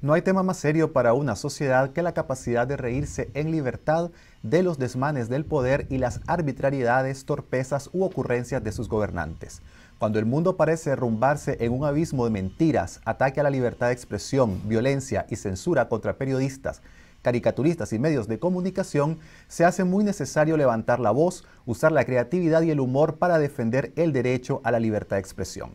No hay tema más serio para una sociedad que la capacidad de reírse en libertad de los desmanes del poder y las arbitrariedades, torpezas u ocurrencias de sus gobernantes. Cuando el mundo parece derrumbarse en un abismo de mentiras, ataque a la libertad de expresión, violencia y censura contra periodistas, caricaturistas y medios de comunicación, se hace muy necesario levantar la voz, usar la creatividad y el humor para defender el derecho a la libertad de expresión.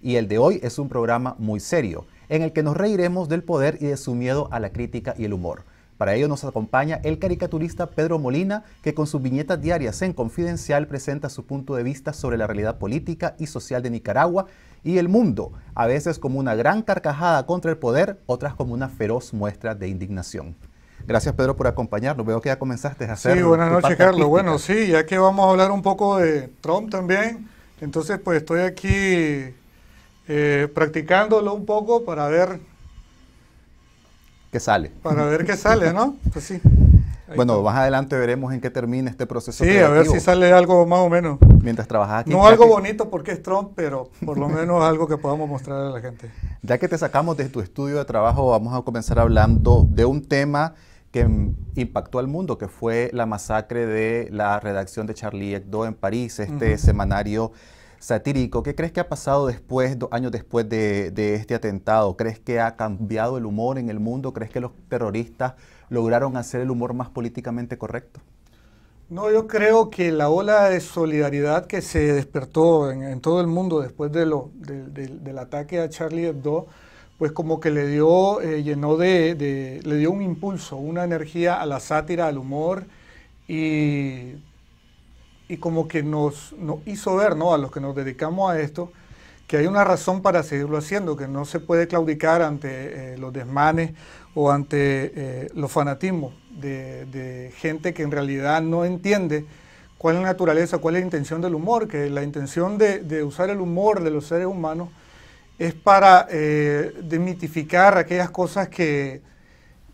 Y el de hoy es un programa muy serio en el que nos reiremos del poder y de su miedo a la crítica y el humor. Para ello nos acompaña el caricaturista Pedro Molina, que con sus viñetas diarias en Confidencial presenta su punto de vista sobre la realidad política y social de Nicaragua y el mundo, a veces como una gran carcajada contra el poder, otras como una feroz muestra de indignación. Gracias Pedro por acompañarnos. Veo que ya comenzaste a hacer. Sí, buenas noches Carlos. Bueno, sí, ya que vamos a hablar un poco de Trump también, entonces pues estoy aquí eh, practicándolo un poco para ver... ¿Qué sale? Para ver qué sale, ¿no? Pues sí. bueno, más adelante veremos en qué termina este proceso. Sí, a ver si sale algo más o menos. Mientras trabajas aquí. No algo bonito porque es Trump, pero por lo menos algo que podamos mostrar a la gente. Ya que te sacamos de tu estudio de trabajo, vamos a comenzar hablando de un tema que impactó al mundo, que fue la masacre de la redacción de Charlie Hebdo en París, este semanario satírico. ¿Qué crees que ha pasado después, dos años después de, este atentado? ¿Crees que ha cambiado el humor en el mundo? ¿Crees que los terroristas lograron hacer el humor más políticamente correcto? No, yo creo que la ola de solidaridad que se despertó en, todo el mundo después de lo, del ataque a Charlie Hebdo, pues como que le dio, eh, llenó de, de, le dio un impulso, una energía a la sátira, al humor, y y como que nos, hizo ver, ¿no? A los que nos dedicamos a esto, que hay una razón para seguirlo haciendo, que no se puede claudicar ante eh, los desmanes o ante eh, los fanatismos de, gente que en realidad no entiende cuál es la naturaleza, cuál es la intención del humor, que la intención de, usar el humor de los seres humanos es para eh, demitificar aquellas cosas que,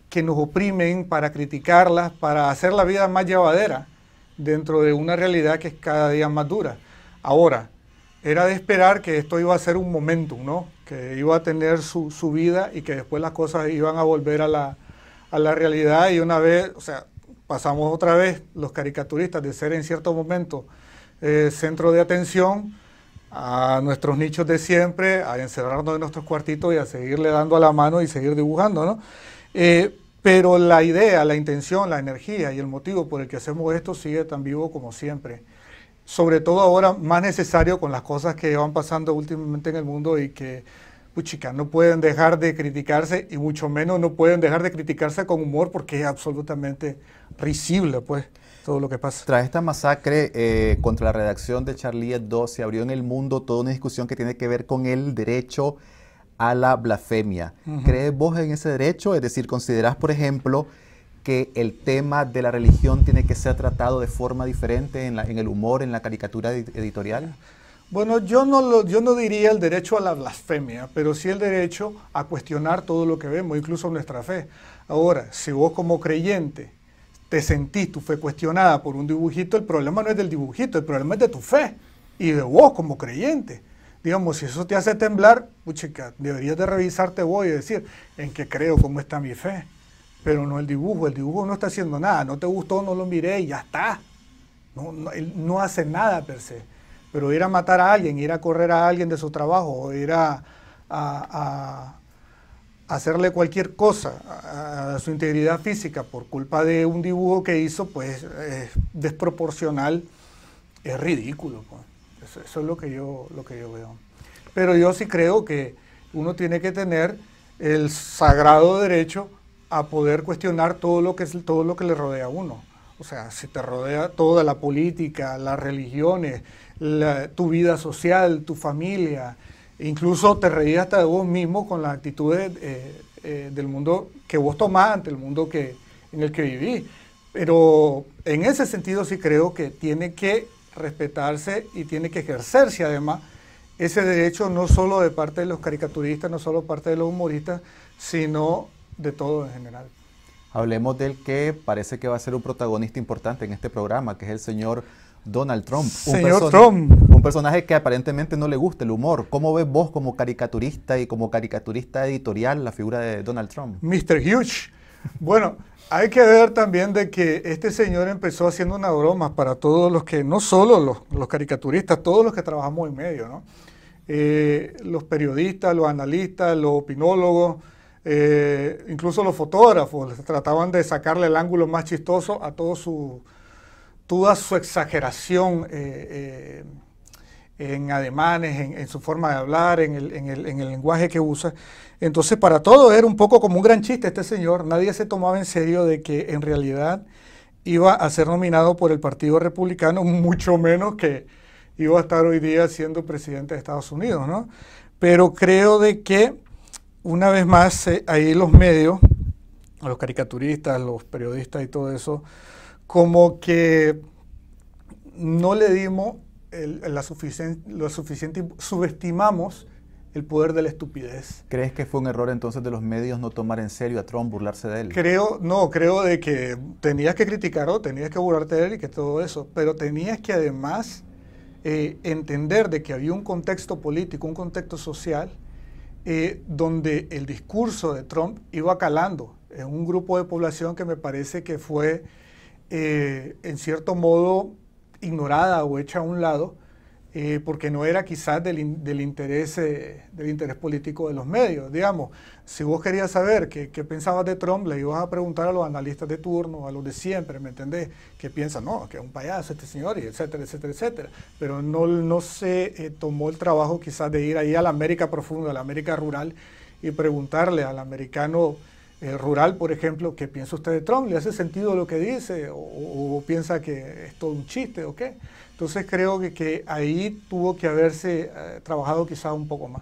que nos oprimen, para criticarlas, para hacer la vida más llevadera dentro de una realidad que es cada día más dura. Ahora, era de esperar que esto iba a ser un momentum, ¿no? Que iba a tener su, su vida y que después las cosas iban a volver a la, a la realidad y una vez, o sea, pasamos otra vez los caricaturistas de ser en cierto momento eh, centro de atención a nuestros nichos de siempre, a encerrarnos en nuestros cuartitos y a seguirle dando a la mano y seguir dibujando, ¿no? Eh, pero la idea, la intención, la energía y el motivo por el que hacemos esto sigue tan vivo como siempre. Sobre todo ahora más necesario con las cosas que van pasando últimamente en el mundo y que, puchica, no pueden dejar de criticarse y mucho menos no pueden dejar de criticarse con humor porque es absolutamente risible, pues todo lo que pasa. Tras esta masacre eh, contra la redacción de Charlie Hebdo, se abrió en el mundo toda una discusión que tiene que ver con el derecho a la blasfemia. ¿Crees vos en ese derecho? Es decir, ¿considerás, por ejemplo, que el tema de la religión tiene que ser tratado de forma diferente en, el humor, en la caricatura editorial? Bueno, yo no, yo no diría el derecho a la blasfemia, pero sí el derecho a cuestionar todo lo que vemos, incluso nuestra fe. Ahora, si vos como creyente te sentís, tu fe cuestionada por un dibujito, el problema no es del dibujito, el problema es de tu fe y de vos como creyente digamos, si eso te hace temblar, puchica, deberías de revisarte voy y decir en qué creo, cómo está mi fe. Pero no el dibujo, el dibujo no está haciendo nada, no te gustó, no lo miré y ya está. No, no, hace nada per se. Pero ir a matar a alguien, ir a correr a alguien de su trabajo, o ir a, hacerle cualquier cosa a, su integridad física por culpa de un dibujo que hizo, pues es desproporcional, es ridículo. Pues. Eso, es lo que, yo, lo que yo veo. Pero yo sí creo que uno tiene que tener el sagrado derecho a poder cuestionar todo lo que, es, todo lo que le rodea a uno. O sea, si te rodea toda la política, las religiones, tu vida social, tu familia, incluso te reías hasta de vos mismo con la actitud eh, eh, del mundo que vos tomás ante el mundo que, en el que vivís. Pero en ese sentido sí creo que tiene que respetarse y tiene que ejercerse además ese derecho no solo de parte de los caricaturistas, no solo parte de los humoristas, sino de todo en general. Hablemos del que parece que va a ser un protagonista importante en este programa, que es el señor Donald Trump. Señor un Trump. Un personaje que aparentemente no le gusta el humor. ¿Cómo ves vos como caricaturista y como caricaturista editorial la figura de Donald Trump? Mr. Huge. Bueno, hay que ver también de que este señor empezó haciendo una broma para todos los que, no solo los, caricaturistas, todos los que trabajamos en medio, ¿no? Eh, los periodistas, los analistas, los opinólogos, eh, incluso los fotógrafos, trataban de sacarle el ángulo más chistoso a su, toda su exageración. Eh, en ademanes, en, su forma de hablar, en el, en, el, en el, lenguaje que usa. Entonces, para todo era un poco como un gran chiste este señor. Nadie se tomaba en serio de que en realidad iba a ser nominado por el Partido Republicano, mucho menos que iba a estar hoy día siendo presidente de Estados Unidos, Pero creo de que, una vez más, eh, ahí los medios, los caricaturistas, los periodistas y todo eso, como que no le dimos lo suficiente, subestimamos el poder de la estupidez. ¿Crees que fue un error entonces de los medios no tomar en serio a Trump, burlarse de él? Creo, no, creo de que tenías que criticarlo, tenías que burlarte de él y que todo eso, pero tenías que además eh, entender de que había un contexto político, un contexto social, eh, donde el discurso de Trump iba calando en un grupo de población que me parece que fue, eh, en cierto modo, ignorada o hecha a un lado eh, porque no era quizás del, interés, eh, del interés político de los medios. Digamos, si vos querías saber qué, pensabas de Trump, le ibas a preguntar a los analistas de turno, a los de siempre, ¿me entendés? ¿Qué piensan? No, que es un payaso este señor, y etcétera, etcétera, etcétera. Pero no, no se eh, tomó el trabajo quizás de ir ahí a la América profunda, a la América rural, y preguntarle al americano eh, rural, por ejemplo, ¿qué piensa usted de Trump? ¿Le hace sentido lo que dice? ¿O, piensa que es todo un chiste o qué? Entonces creo que, que ahí tuvo que haberse eh, trabajado quizá un poco más.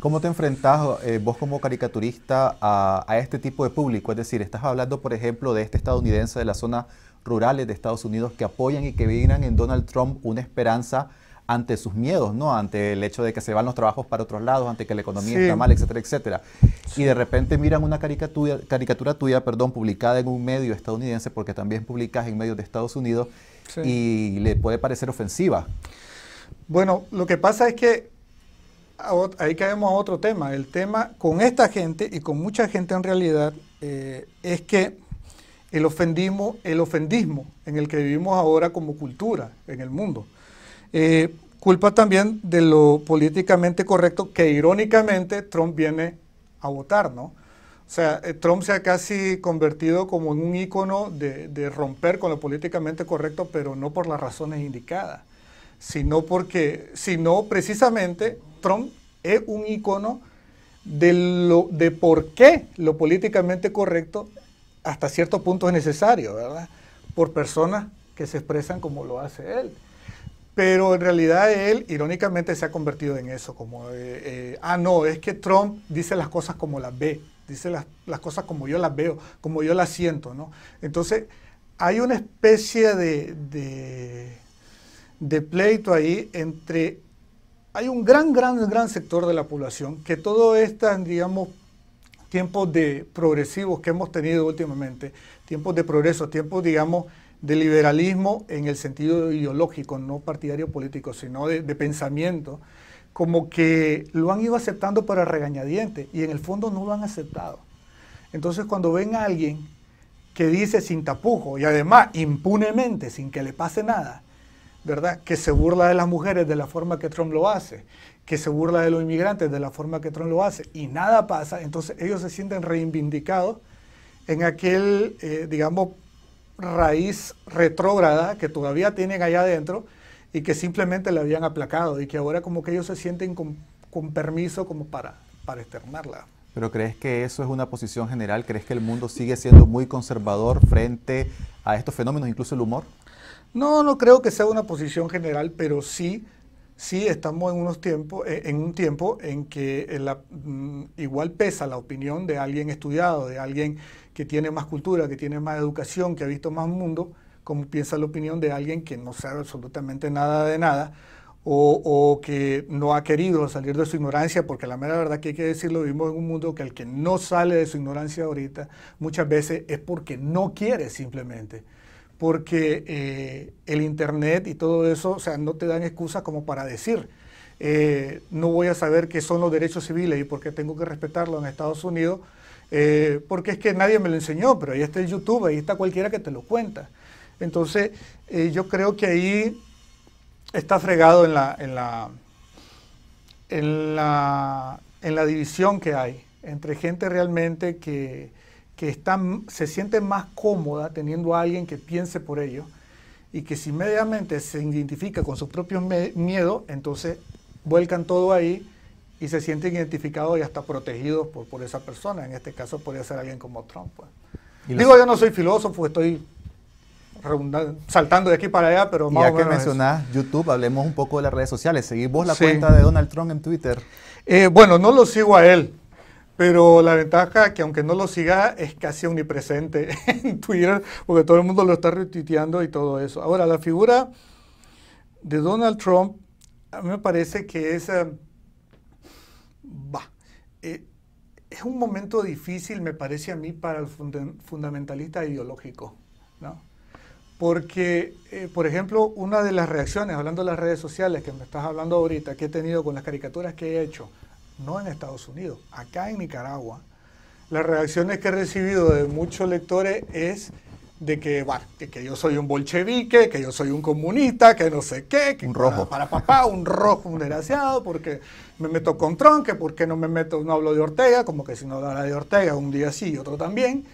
¿Cómo te enfrentas eh, vos como caricaturista a, este tipo de público? Es decir, estás hablando, por ejemplo, de este estadounidense de las zonas rurales de Estados Unidos que apoyan y que vienen en Donald Trump una esperanza ante sus miedos, ¿no? Ante el hecho de que se van los trabajos para otros lados, ante que la economía está mal, etcétera, etcétera. Y de repente miran una caricatura, caricatura tuya, perdón, publicada en un medio estadounidense, porque también publicas en medios de Estados Unidos, y le puede parecer ofensiva. Bueno, lo que pasa es que ahí caemos a otro tema. El tema con esta gente y con mucha gente en realidad eh, es que el ofendismo, el ofendismo en el que vivimos ahora como cultura en el mundo, eh, culpa también de lo políticamente correcto que irónicamente Trump viene a votar, ¿no? O sea, eh, Trump se ha casi convertido como un ícono de, romper con lo políticamente correcto, pero no por las razones indicadas, sino porque, sino precisamente Trump es un ícono de, lo, de por qué lo políticamente correcto hasta cierto punto es necesario, ¿verdad? Por personas que se expresan como lo hace él pero en realidad él irónicamente se ha convertido en eso, como, eh, eh, ah, no, es que Trump dice las cosas como las ve, dice las, cosas como yo las veo, como yo las siento, ¿no? Entonces, hay una especie de, pleito ahí entre, hay un gran, gran, gran sector de la población que todo estas, digamos, tiempos de progresivos que hemos tenido últimamente, tiempos de progreso, tiempos, digamos, de liberalismo en el sentido ideológico, no partidario político, sino de, pensamiento, como que lo han ido aceptando para regañadiente y en el fondo no lo han aceptado. Entonces cuando ven a alguien que dice sin tapujo y además impunemente, sin que le pase nada, ¿verdad? Que se burla de las mujeres de la forma que Trump lo hace, que se burla de los inmigrantes de la forma que Trump lo hace y nada pasa, entonces ellos se sienten reivindicados en aquel, eh, digamos, raíz retrógrada que todavía tienen allá adentro y que simplemente la habían aplacado y que ahora como que ellos se sienten con, permiso como para, para externarla. ¿Pero crees que eso es una posición general? ¿Crees que el mundo sigue siendo muy conservador frente a estos fenómenos, incluso el humor? No, no creo que sea una posición general, pero sí, sí estamos en, unos tiempos, eh, en un tiempo en que mm, igual pesa la opinión de alguien estudiado, de alguien que tiene más cultura, que tiene más educación, que ha visto más mundo, como piensa la opinión de alguien que no sabe absolutamente nada de nada o, que no ha querido salir de su ignorancia, porque la mera verdad que hay que decirlo, vivimos en un mundo que el que no sale de su ignorancia ahorita muchas veces es porque no quiere simplemente porque eh, el Internet y todo eso, o sea, no te dan excusas como para decir, eh, no voy a saber qué son los derechos civiles y por qué tengo que respetarlos en Estados Unidos, eh, porque es que nadie me lo enseñó, pero ahí está el YouTube, ahí está cualquiera que te lo cuenta. Entonces, eh, yo creo que ahí está fregado en la, en la, en la, en la división que hay entre gente realmente que, que está, se siente más cómoda teniendo a alguien que piense por ello y que si inmediatamente se identifica con sus propios miedos, entonces vuelcan todo ahí y se sienten identificados y hasta protegidos por, por esa persona. En este caso podría ser alguien como Trump. Pues. Digo, yo no soy filósofo, estoy saltando de aquí para allá, pero más ya que mencionás YouTube, hablemos un poco de las redes sociales. ¿Seguís vos la cuenta de Donald Trump en Twitter? Eh, bueno, no lo sigo a él, pero la ventaja es que aunque no lo siga es casi omnipresente en Twitter, porque todo el mundo lo está retuiteando y todo eso. Ahora, la figura de Donald Trump, a mí me parece que es... Eh, va. Eh, es un momento difícil, me parece a mí, para el fundamentalista ideológico, ¿no? Porque, eh, por ejemplo, una de las reacciones, hablando de las redes sociales que me estás hablando ahorita, que he tenido con las caricaturas que he hecho, no en Estados Unidos, acá en Nicaragua, las reacciones que he recibido de muchos lectores es de que, va que yo soy un bolchevique, que yo soy un comunista, que no sé qué, que un rojo. Para, para papá, un rojo, un desgraciado, porque me meto con Trump, que por qué no me meto, no hablo de Ortega, como que si no hablara de Ortega, un día sí y otro también.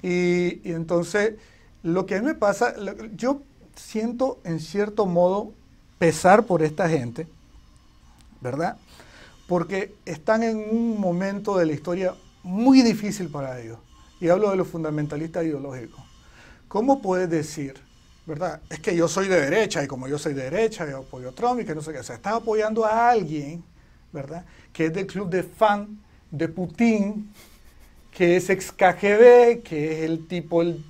Y, y, entonces, lo que a mí me pasa, yo siento en cierto modo pesar por esta gente, ¿verdad? Porque están en un momento de la historia muy difícil para ellos. Y hablo de los fundamentalistas ideológicos. ¿Cómo puedes decir, verdad? Es que yo soy de derecha y como yo soy de derecha, yo apoyo a Trump y que no sé qué. O sea, estás apoyando a alguien ¿verdad? Que es del club de fan de Putin, que es ex KGB, que es el tipo el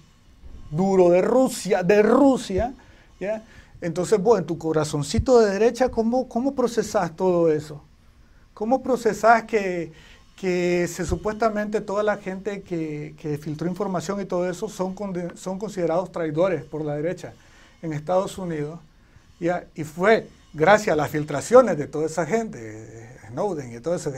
duro de Rusia, de Rusia, ¿ya? Entonces, bueno, en tu corazoncito de derecha, ¿cómo, cómo procesas todo eso? ¿Cómo procesas que, que se, supuestamente toda la gente que, filtró información y todo eso son, son considerados traidores por la derecha en Estados Unidos? ¿ya? Y fue gracias a las filtraciones de toda esa gente, Snowden y todo eso,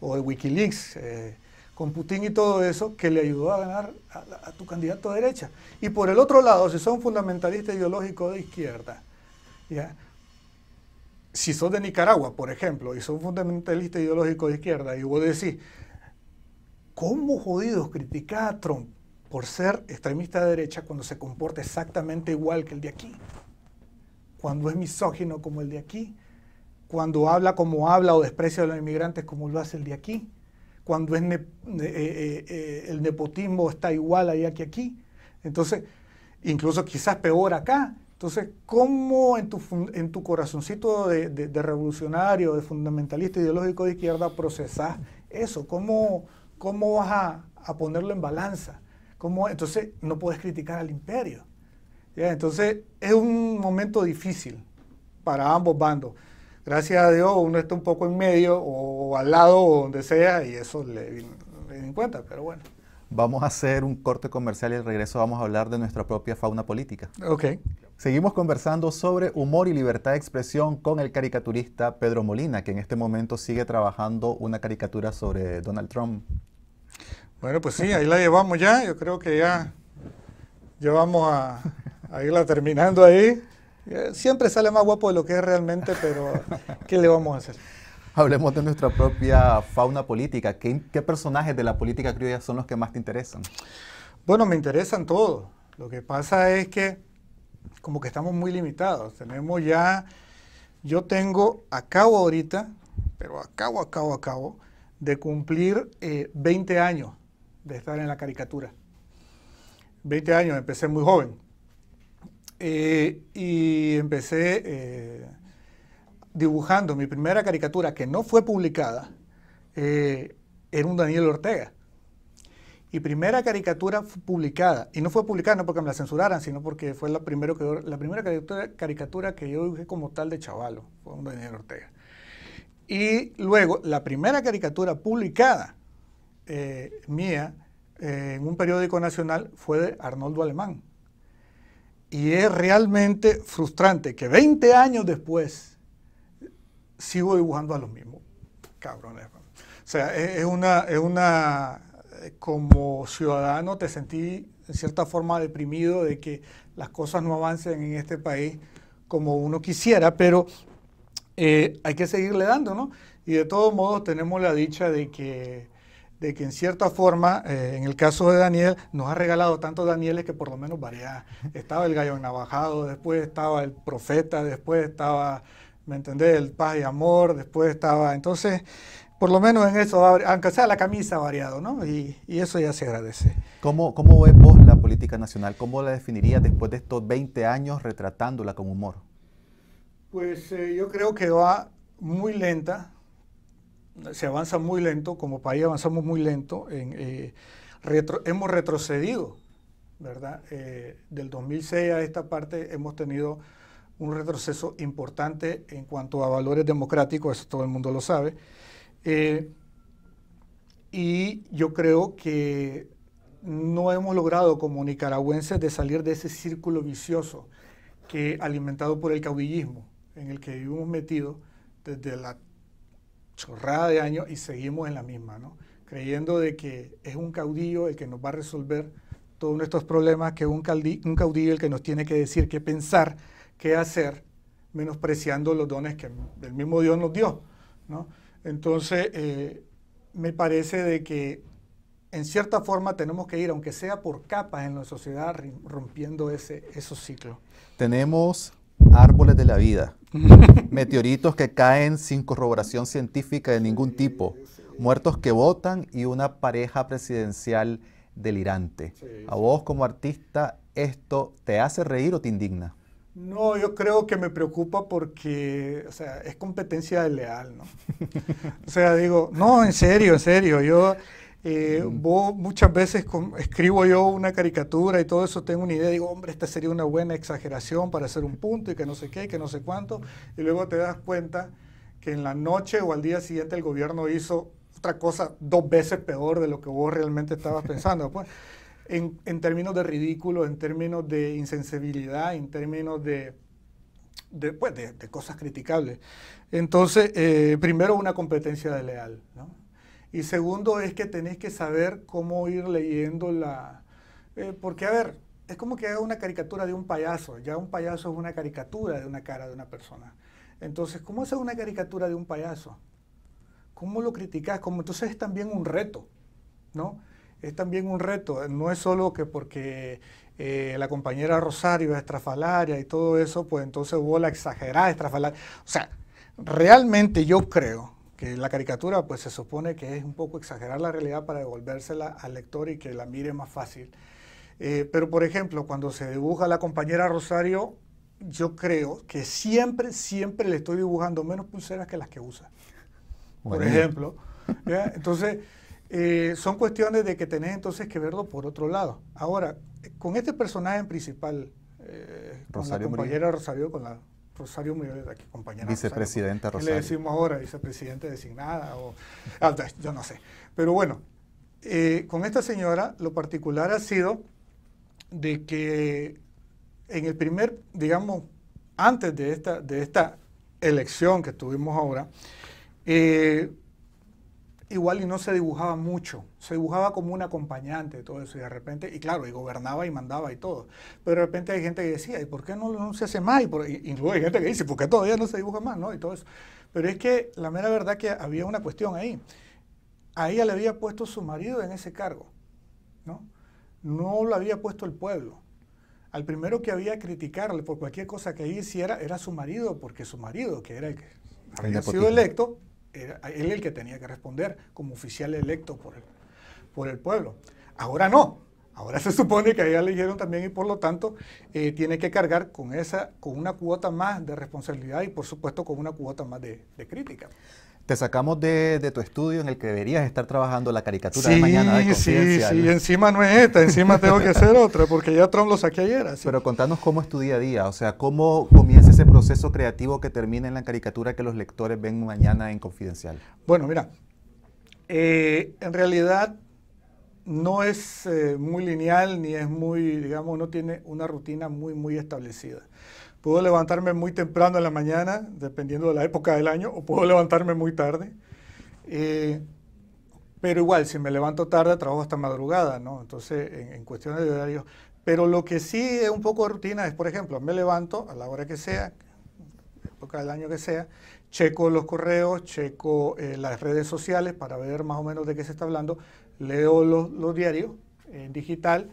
o de Wikileaks, eh, con Putin y todo eso, que le ayudó a ganar a, tu candidato de derecha. Y por el otro lado, si son fundamentalista ideológico de izquierda, si son de Nicaragua, por ejemplo, y son fundamentalista ideológico de izquierda, y vos decís, ¿cómo jodidos criticar a Trump por ser extremista de derecha cuando se comporta exactamente igual que el de aquí? Cuando es misógino como el de aquí, cuando habla como habla o desprecia a los inmigrantes como lo hace el de aquí, cuando eh, eh, eh, el nepotismo está igual allá que aquí. Entonces, incluso quizás peor acá. Entonces, ¿cómo en tu, corazoncito de, revolucionario, de fundamentalista ideológico de izquierda procesas eso? ¿Cómo, cómo vas a, ponerlo en balanza? entonces, no puedes criticar al imperio. Entonces, es un momento difícil para ambos bandos gracias a Dios uno está un poco en medio o, al lado o donde sea y eso le viene en cuenta, pero bueno. Vamos a hacer un corte comercial y al regreso vamos a hablar de nuestra propia fauna política. Ok. Seguimos conversando sobre humor y libertad de expresión con el caricaturista Pedro Molina, que en este momento sigue trabajando una caricatura sobre Donald Trump. Bueno, pues sí, ahí la llevamos ya. Yo creo que ya, llevamos a, a irla terminando ahí. Eh, siempre sale más guapo de lo que es realmente, pero ¿qué le vamos a hacer? Hablemos de nuestra propia fauna política. ¿Qué, personajes de la política criolla son los que más te interesan? Bueno, me interesan todos. Lo que pasa es que como que estamos muy limitados. Tenemos ya, yo tengo a cabo ahorita, pero acabo, acabo, a de cumplir 20 eh, años de estar en la caricatura. 20 años, empecé muy joven, eh, y empecé eh, dibujando mi primera caricatura que no fue publicada, en eh, era un Daniel Ortega. Y primera caricatura publicada, y no fue publicada no porque me la censuraran, sino porque fue la, primero que, la primera caricatura, caricatura que yo dibujé como tal de chavalo, fue un Daniel Ortega. Y luego, la primera caricatura publicada mía en un periódico nacional fue de Arnoldo Alemán, y es realmente frustrante que 20 años después sigo dibujando a los mismos cabrones. O sea, es una, es una, eh, como ciudadano te sentí en cierta forma deprimido de que las cosas no avancen en este país como uno quisiera, pero eh, hay que seguirle dando, ¿no? Y de todos modos tenemos la dicha de que de que en cierta forma, eh, en el caso de Daniel, nos ha regalado tantos Danieles que por lo menos varía. Estaba el gallo navajado, después estaba el profeta, después estaba, ¿me entendés? El paz y amor, después estaba... Entonces, por lo menos en eso, aunque sea la camisa ha variado, ¿no? Y, y, eso ya se agradece. ¿Cómo, ¿Cómo ves vos la política nacional? ¿Cómo la definirías después de estos 20 años retratándola con humor? Pues eh, yo creo que va muy lenta, se avanza muy lento, como país avanzamos muy lento, eh, hemos retrocedido, ¿verdad? Eh, del 2006 a esta parte hemos tenido un retroceso importante en cuanto a valores democráticos, eso todo el mundo lo sabe. Eh, y yo creo que no hemos logrado como nicaragüenses de salir de ese círculo vicioso que alimentado por el caudillismo en el que vivimos metidos desde la chorrada de años y seguimos en la misma, ¿no? creyendo de que es un caudillo el que nos va a resolver todos nuestros problemas, que es un, caudillo el que nos tiene que decir qué pensar, qué hacer, menospreciando los dones que el mismo Dios nos dio. Entonces, eh, me parece de que en cierta forma tenemos que ir, aunque sea por capas en la sociedad, rompiendo ese, esos ciclos. Tenemos árboles de la vida, meteoritos que caen sin corroboración científica de ningún tipo, muertos que votan y una pareja presidencial delirante. ¿A vos como artista esto te hace reír o te indigna? No, yo creo que me preocupa porque, o sea, es competencia leal, ¿no? O sea, digo, no, en serio, en serio, yo eh, vos, muchas veces escribo yo una caricatura y todo eso, tengo una idea, digo, hombre, esta sería una buena exageración para hacer un punto y que no sé qué, que no sé cuánto, y luego te das cuenta que en la noche o al día siguiente el gobierno hizo otra cosa dos veces peor de lo que vos realmente estabas pensando. Pues, en, en, términos de ridículo, en términos de insensibilidad, en términos de, pues, de, cosas criticables. Entonces, eh, primero una competencia de leal, ¿no? Y segundo es que tenéis que saber cómo ir leyendo la... Eh, porque, a ver, es como que haga una caricatura de un payaso. Ya un payaso es una caricatura de una cara de una persona. Entonces, ¿cómo haces una caricatura de un payaso? ¿Cómo lo criticas? Como, entonces es también un reto, ¿no? Es también un reto. No es solo que porque eh, la compañera Rosario es estrafalaria y todo eso, pues entonces vos la exagerás estrafalaria. O sea, realmente yo creo que la caricatura pues se supone que es un poco exagerar la realidad para devolvérsela al lector y que la mire más fácil. Eh, pero por ejemplo, cuando se dibuja la compañera Rosario, yo creo que siempre, siempre le estoy dibujando menos pulseras que las que usa. Por ejemplo. Entonces, eh, son cuestiones de que tenés entonces que verlo por otro lado. Ahora, con este personaje principal, eh, la compañera Rosario, con la Rosario Murillo, aquí compañera. Vicepresidenta Rosario. Le decimos ahora Vicepresidente designada o ah, yo no sé. Pero bueno, eh, con esta señora lo particular ha sido de que en el primer, digamos, antes de esta, de esta elección que tuvimos ahora, eh, igual y no se dibujaba mucho, se dibujaba como un acompañante todo eso y de repente, y claro, y gobernaba y mandaba y todo, pero de repente hay gente que decía, ¿y por qué no, no se hace más? Y, por, luego hay gente que dice, ¿por qué todavía no se dibuja más? ¿no? Y todo eso. Pero es que la mera verdad que había una cuestión ahí. A ella le había puesto su marido en ese cargo, ¿no? No lo había puesto el pueblo. Al primero que había criticarle por cualquier cosa que ella hiciera era su marido, porque su marido, que era el que había sido electo, era él el que tenía que responder como oficial electo por el, por el pueblo. Ahora no, ahora se supone que ya le también y por lo tanto eh, tiene que cargar con, esa, con una cuota más de responsabilidad y por supuesto con una cuota más de, crítica. Te sacamos de, tu estudio en el que deberías estar trabajando la caricatura de mañana. De sí, sí, y encima no es esta, encima tengo que hacer otra, porque ya Trump lo saqué ayer. Pero contanos cómo es tu día a día, o sea, cómo comienza proceso creativo que termina en la caricatura que los lectores ven mañana en Confidencial? Bueno, mira, eh, en realidad no es eh, muy lineal ni es muy, digamos, no tiene una rutina muy, muy establecida. Puedo levantarme muy temprano en la mañana, dependiendo de la época del año, o puedo levantarme muy tarde. Eh, pero igual, si me levanto tarde, trabajo hasta madrugada, ¿no? Entonces, en, cuestiones de horario. Pero lo que sí es un poco de rutina es, por ejemplo, me levanto a la hora que sea, cada año que sea, checo los correos, checo eh, las redes sociales para ver más o menos de qué se está hablando, leo los, diarios en digital,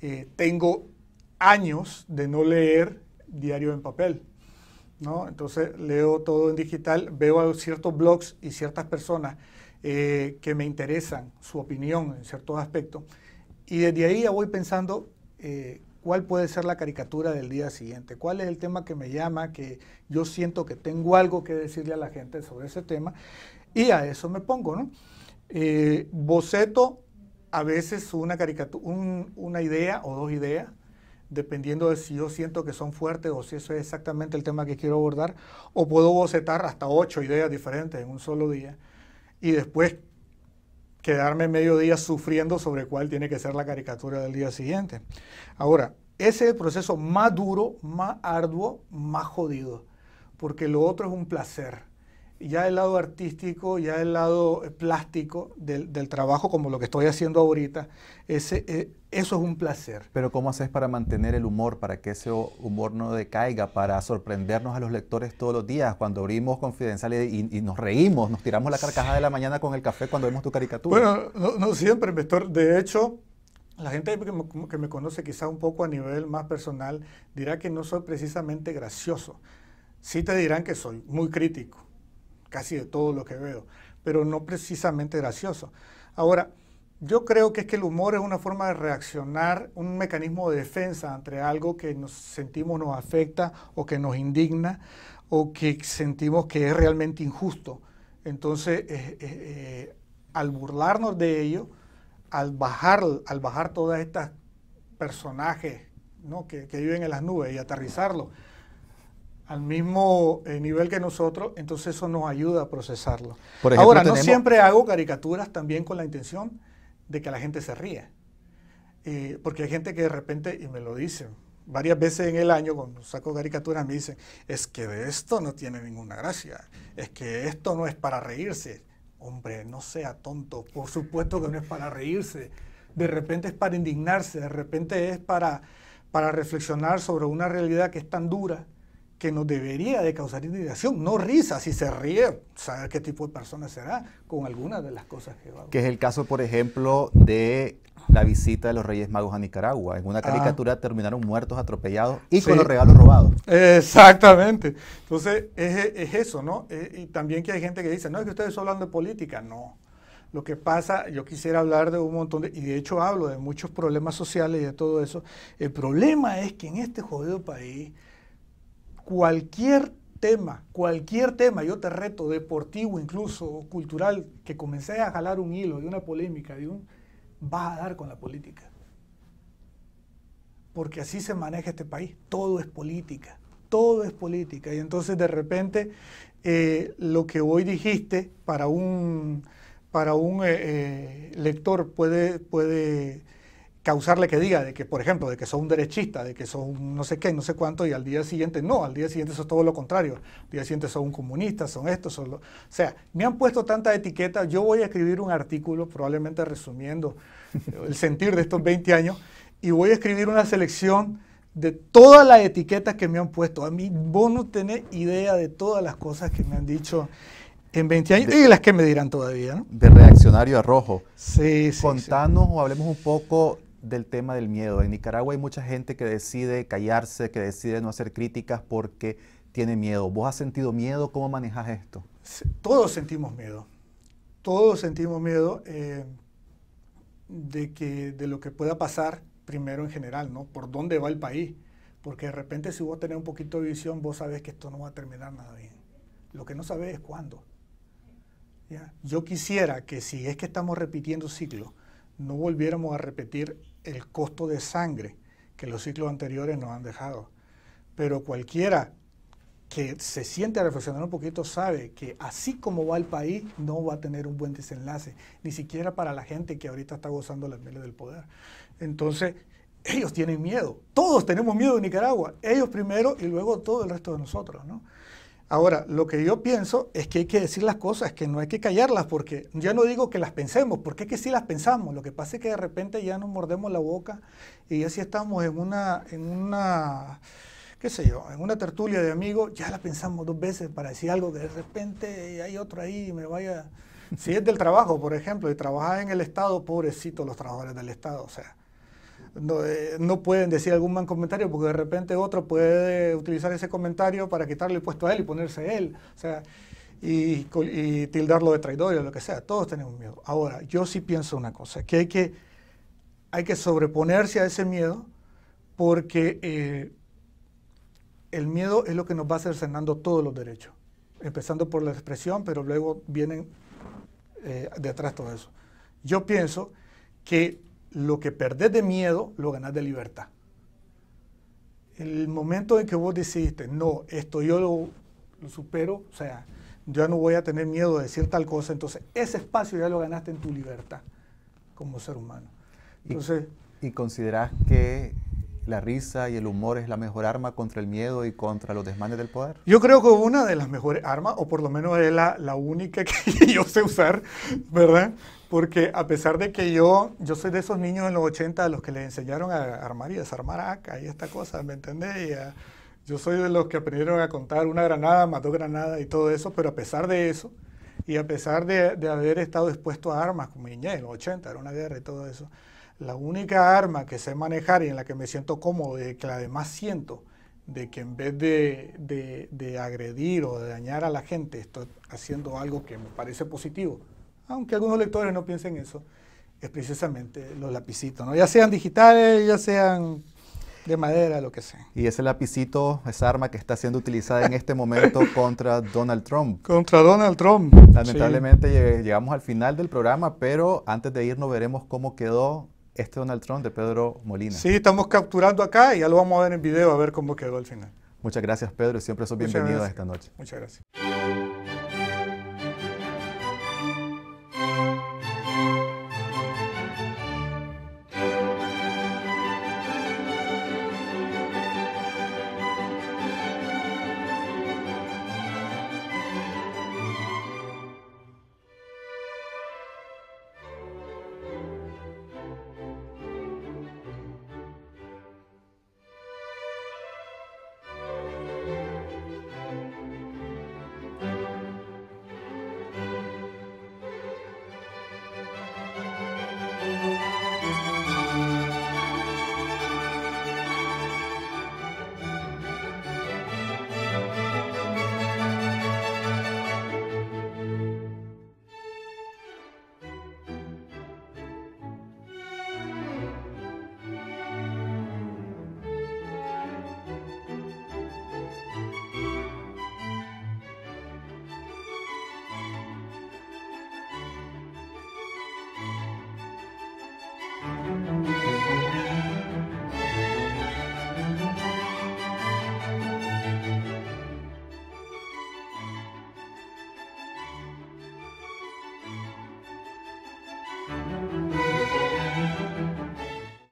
eh, tengo años de no leer diario en papel. ¿no? Entonces leo todo en digital, veo a ciertos blogs y ciertas personas eh, que me interesan su opinión en ciertos aspectos. Y desde ahí ya voy pensando cuál puede ser la caricatura del día siguiente, cuál es el tema que me llama, que yo siento que tengo algo que decirle a la gente sobre ese tema, y a eso me pongo, ¿no? Eh, boceto a veces una caricatura, una idea o dos ideas, dependiendo de si yo siento que son fuertes o si eso es exactamente el tema que quiero abordar, o puedo bocetar hasta ocho ideas diferentes en un solo día, y después quedarme medio día sufriendo sobre cuál tiene que ser la caricatura del día siguiente. Ahora, ese es el proceso más duro, más arduo, más jodido, porque lo otro es un placer ya el lado artístico, ya el lado eh, plástico del, trabajo, como lo que estoy haciendo ahorita, ese, eh, eso es un placer. Pero ¿cómo haces para mantener el humor, para que ese humor no decaiga, para sorprendernos a los lectores todos los días, cuando abrimos Confidencial y, nos reímos, nos tiramos la carcajada de la mañana con el café cuando vemos tu caricatura? Bueno, no, siempre, siempre, De hecho, la gente que me, que me conoce quizá un poco a nivel más personal dirá que no soy precisamente gracioso. Sí te dirán que soy muy crítico casi de todo lo que veo, pero no precisamente gracioso. Ahora, yo creo que es que el humor es una forma de reaccionar, un mecanismo de defensa ante algo que nos sentimos nos afecta o que nos indigna o que sentimos que es realmente injusto. Entonces, eh, eh, eh, al burlarnos de ello, al bajar, al bajar todas estas personajes ¿no? que, que, viven en las nubes y aterrizarlos, al mismo eh, nivel que nosotros, entonces eso nos ayuda a procesarlo. Por Ahora, no siempre hago caricaturas también con la intención de que la gente se ría, eh, porque hay gente que de repente, y me lo dicen, varias veces en el año cuando saco caricaturas me dicen, es que de esto no tiene ninguna gracia, es que esto no es para reírse. Hombre, no sea tonto, por supuesto que no es para reírse, de repente es para indignarse, de repente es para, para reflexionar sobre una realidad que es tan dura que nos debería de causar indignación, no risa, si se ríe, ¿sabe qué tipo de persona será con algunas de las cosas que va a... Que es el caso, por ejemplo, de la visita de los Reyes Magos a Nicaragua. En una ah. caricatura terminaron muertos, atropellados y con los regalos robados. Exactamente. Entonces, es, eso, ¿no? Eh, y también que hay gente que dice, no, es que ustedes solo hablan de política. No. Lo que pasa, yo quisiera hablar de un montón de, y de hecho hablo de muchos problemas sociales y de todo eso. El problema es que en este jodido país cualquier tema, cualquier tema, yo te reto, deportivo incluso, cultural, que comencé a jalar un hilo de una polémica, de un, vas a dar con la política. Porque así se maneja este país, todo es política, todo es política. Y entonces de repente eh, lo que hoy dijiste para un, para un eh, eh, lector puede... puede causarle que diga de que, por ejemplo, de que son un derechista, de que son no sé qué, no sé cuánto, y al día siguiente no, al día siguiente es todo lo contrario, al día siguiente son un comunista, son estos, son lo... O sea, me han puesto tanta etiqueta, yo voy a escribir un artículo, probablemente resumiendo el sentir de estos 20 años, y voy a escribir una selección de todas las etiquetas que me han puesto. A mí vos no tenés idea de todas las cosas que me han dicho en 20 años y las que me dirán todavía. ¿no? De reaccionario a rojo. Sí, sí. Contanos o hablemos un poco del tema del miedo. En Nicaragua hay mucha gente que decide callarse, que decide no hacer críticas porque tiene miedo. ¿Vos has sentido miedo? ¿Cómo manejas esto? Todos sentimos miedo. Todos sentimos miedo eh, de, que, de lo que pueda pasar primero en general, ¿no? ¿Por dónde va el país? Porque de repente si vos tenés un poquito de visión, vos sabés que esto no va a terminar nada bien. Lo que no sabés es cuándo. Yo quisiera que si es que estamos repitiendo ciclos, no volviéramos a repetir el costo de sangre que los ciclos anteriores nos han dejado. Pero cualquiera que se siente a reflexionar un poquito sabe que así como va el país, no va a tener un buen desenlace, ni siquiera para la gente que ahorita está gozando las mieles del poder. Entonces, ellos tienen miedo, todos tenemos miedo de Nicaragua, ellos primero y luego todo el resto de nosotros, ¿no? Ahora, lo que yo pienso es que hay que decir las cosas, que no hay que callarlas, porque ya no digo que las pensemos, porque es que sí las pensamos. Lo que pasa es que de repente ya nos mordemos la boca y ya si estamos en una, en una, qué sé yo, en una tertulia de amigos, ya la pensamos dos veces para decir algo que de repente hay otro ahí y me vaya. Si es del trabajo, por ejemplo, y trabajar en el Estado, pobrecito los trabajadores del Estado, o sea, eh, no, pueden decir algún mal comentario porque de repente otro puede utilizar ese comentario para quitarle el puesto a él y ponerse a él. O sea, y, tildarlo de traidor o lo que sea. Todos tenemos miedo. Ahora, yo sí pienso una cosa, que hay que, hay que sobreponerse a ese miedo porque eh, el miedo es lo que nos va cercenando todos los derechos, empezando por la expresión, pero luego vienen eh, detrás todo eso. Yo pienso que lo que perdés de miedo, lo ganás de libertad. El momento en que vos decidiste, no, esto yo lo, supero, o sea, yo no voy a tener miedo de decir tal cosa, entonces ese espacio ya lo ganaste en tu libertad como ser humano. Entonces, ¿Y, y considerás que la risa y el humor es la mejor arma contra el miedo y contra los desmanes del poder? Yo creo que una de las mejores armas, o por lo menos es la, la única que yo sé usar, ¿verdad? Porque a pesar de que yo, yo soy de esos niños en los 80 a los que les enseñaron a armar y desarmar acá y esta cosa, ¿me entendés? Y ah, yo soy de los que aprendieron a contar una granada, más dos granadas y todo eso, pero a pesar de eso, y a pesar de, de haber estado expuesto a armas, como mi en los 80, era una guerra y todo eso, la única arma que sé manejar y en la que me siento cómodo y que además siento de que en vez de, agredir o de dañar a la gente, estoy haciendo algo que me parece positivo, aunque algunos lectores no piensen eso, es precisamente los lapicitos, ¿no? ya sean digitales, ya sean de madera, lo que sea. Y ese lapicito, esa arma que está siendo utilizada en este momento contra Donald Trump. Contra Donald Trump. Lamentablemente llegamos al final del programa, pero antes de irnos veremos cómo quedó este Donald Trump de Pedro Molina. Sí, estamos capturando acá y ya lo vamos a ver en video a ver cómo quedó al final. Muchas gracias, Pedro. Siempre sos bienvenido a esta noche. Muchas gracias.